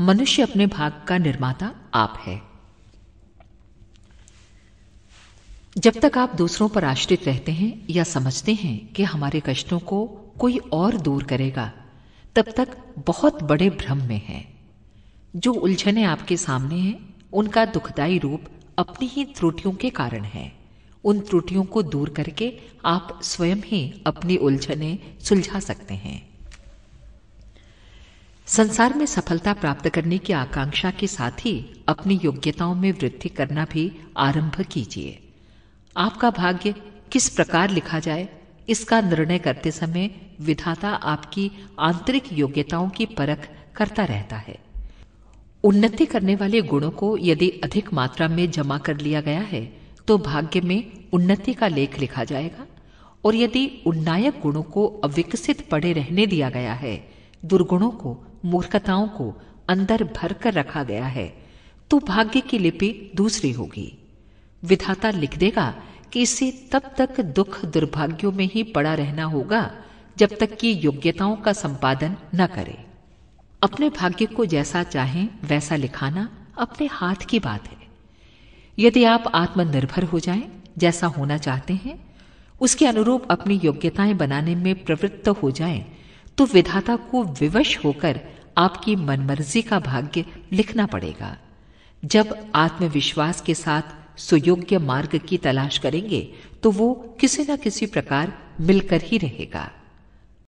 मनुष्य अपने भाग का निर्माता आप है जब तक आप दूसरों पर आश्रित रहते हैं या समझते हैं कि हमारे कष्टों को कोई और दूर करेगा तब तक बहुत बड़े भ्रम में हैं जो उलझने आपके सामने हैं उनका दुखदायी रूप अपनी ही त्रुटियों के कारण है उन त्रुटियों को दूर करके आप स्वयं ही अपनी उलझने सुलझा सकते हैं संसार में सफलता प्राप्त करने की आकांक्षा के साथ ही अपनी योग्यताओं में वृद्धि करना भी आरंभ कीजिए आपका भाग्य किस प्रकार लिखा जाए इसका निर्णय करते समय विधाता आपकी आंतरिक योग्यताओं की परख करता रहता है उन्नति करने वाले गुणों को यदि अधिक मात्रा में जमा कर लिया गया है तो भाग्य में उन्नति का लेख लिखा जाएगा और यदि उन्नायक गुणों को अविकसित पड़े रहने दिया गया है दुर्गुणों को मूर्खताओं को अंदर भर कर रखा गया है तो भाग्य की लिपि दूसरी होगी विधाता लिख देगा कि इसे तब तक दुख दुर्भाग्यों में ही पड़ा रहना होगा जब तक कि योग्यताओं का संपादन न करे अपने भाग्य को जैसा चाहें वैसा लिखाना अपने हाथ की बात है यदि आप आत्मनिर्भर हो जाएं, जैसा होना चाहते हैं उसके अनुरूप अपनी योग्यताएं बनाने में प्रवृत्त हो जाएं, तो विधाता को विवश होकर आपकी मनमर्जी का भाग्य लिखना पड़ेगा जब आत्मविश्वास के साथ सुयोग्य मार्ग की तलाश करेंगे तो वो किसी न किसी प्रकार मिलकर ही रहेगा